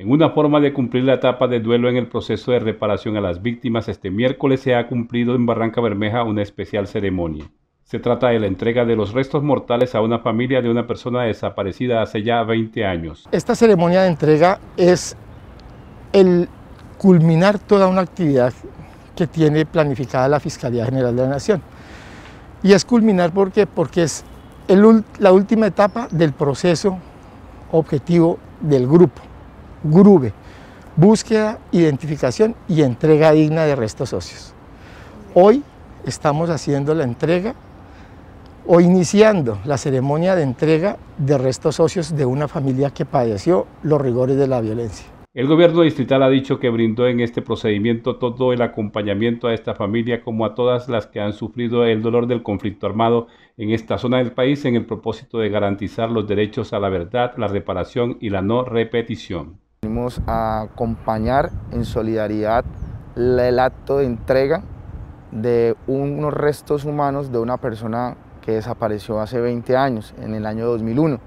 En una forma de cumplir la etapa de duelo en el proceso de reparación a las víctimas, este miércoles se ha cumplido en Barranca Bermeja una especial ceremonia. Se trata de la entrega de los restos mortales a una familia de una persona desaparecida hace ya 20 años. Esta ceremonia de entrega es el culminar toda una actividad que tiene planificada la Fiscalía General de la Nación. Y es culminar porque es la última etapa del proceso objetivo del grupo grube, búsqueda, identificación y entrega digna de restos socios. Hoy estamos haciendo la entrega o iniciando la ceremonia de entrega de restos socios de una familia que padeció los rigores de la violencia. El gobierno distrital ha dicho que brindó en este procedimiento todo el acompañamiento a esta familia como a todas las que han sufrido el dolor del conflicto armado en esta zona del país en el propósito de garantizar los derechos a la verdad, la reparación y la no repetición a acompañar en solidaridad el acto de entrega de unos restos humanos de una persona que desapareció hace 20 años, en el año 2001.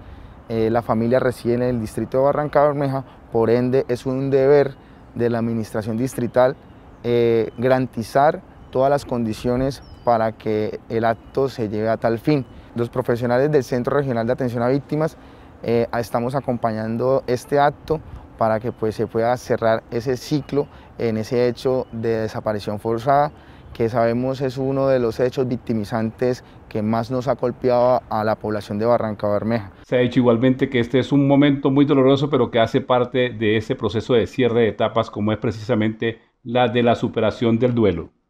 Eh, la familia reside en el distrito de Barranca Bermeja, por ende es un deber de la administración distrital eh, garantizar todas las condiciones para que el acto se lleve a tal fin. Los profesionales del Centro Regional de Atención a Víctimas eh, estamos acompañando este acto para que pues, se pueda cerrar ese ciclo en ese hecho de desaparición forzada que sabemos es uno de los hechos victimizantes que más nos ha golpeado a la población de Barranca Bermeja. Se ha dicho igualmente que este es un momento muy doloroso, pero que hace parte de ese proceso de cierre de etapas, como es precisamente la de la superación del duelo.